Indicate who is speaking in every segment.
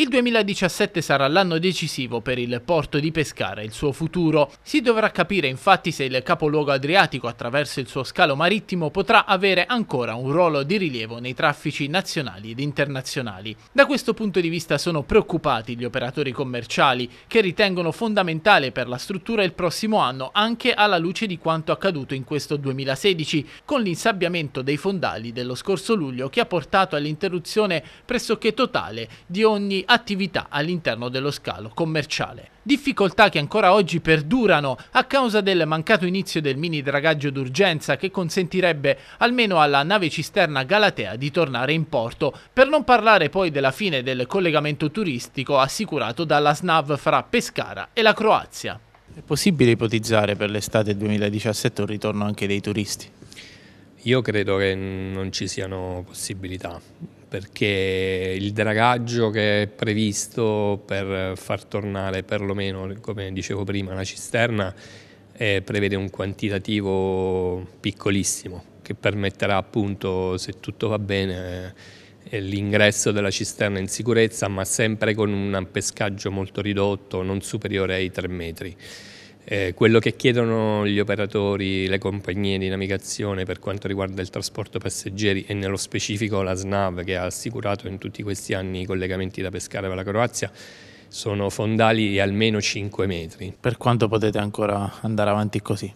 Speaker 1: Il 2017 sarà l'anno decisivo per il porto di Pescara e il suo futuro. Si dovrà capire infatti se il capoluogo adriatico attraverso il suo scalo marittimo potrà avere ancora un ruolo di rilievo nei traffici nazionali ed internazionali. Da questo punto di vista sono preoccupati gli operatori commerciali che ritengono fondamentale per la struttura il prossimo anno anche alla luce di quanto accaduto in questo 2016 con l'insabbiamento dei fondali dello scorso luglio che ha portato all'interruzione pressoché totale di ogni attività all'interno dello scalo commerciale. Difficoltà che ancora oggi perdurano a causa del mancato inizio del mini dragaggio d'urgenza che consentirebbe almeno alla nave cisterna Galatea di tornare in porto, per non parlare poi della fine del collegamento turistico assicurato dalla SNAV fra Pescara e la Croazia. È possibile
Speaker 2: ipotizzare per l'estate 2017 un ritorno anche dei turisti? Io credo che non ci siano possibilità perché il dragaggio che è previsto per far tornare perlomeno, come dicevo prima, la cisterna eh, prevede un quantitativo piccolissimo che permetterà appunto, se tutto va bene, eh, l'ingresso della cisterna in sicurezza, ma sempre con un pescaggio molto ridotto, non superiore ai 3 metri. Eh, quello che chiedono gli operatori, le compagnie di navigazione per quanto riguarda il trasporto passeggeri e nello specifico la SNAV che ha assicurato in tutti questi anni i collegamenti da Pescara la Croazia sono fondali di almeno 5 metri. Per quanto potete ancora andare avanti così?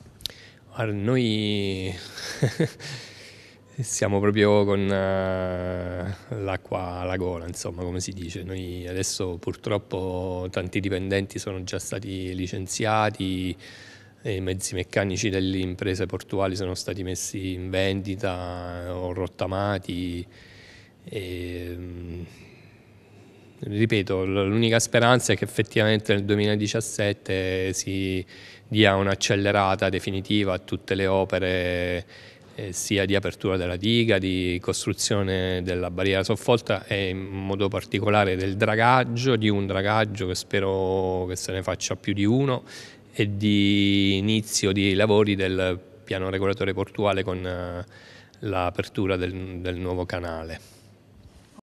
Speaker 2: Guarda, noi siamo proprio con... Uh l'acqua alla gola, insomma, come si dice. Noi adesso purtroppo tanti dipendenti sono già stati licenziati, i mezzi meccanici delle imprese portuali sono stati messi in vendita o rottamati. E, mm, ripeto, l'unica speranza è che effettivamente nel 2017 si dia un'accelerata definitiva a tutte le opere eh, sia di apertura della diga, di costruzione della barriera soffolta e in modo particolare del dragaggio, di un dragaggio che spero che se ne faccia più di uno e di inizio di lavori del piano regolatore portuale con eh, l'apertura del, del nuovo canale.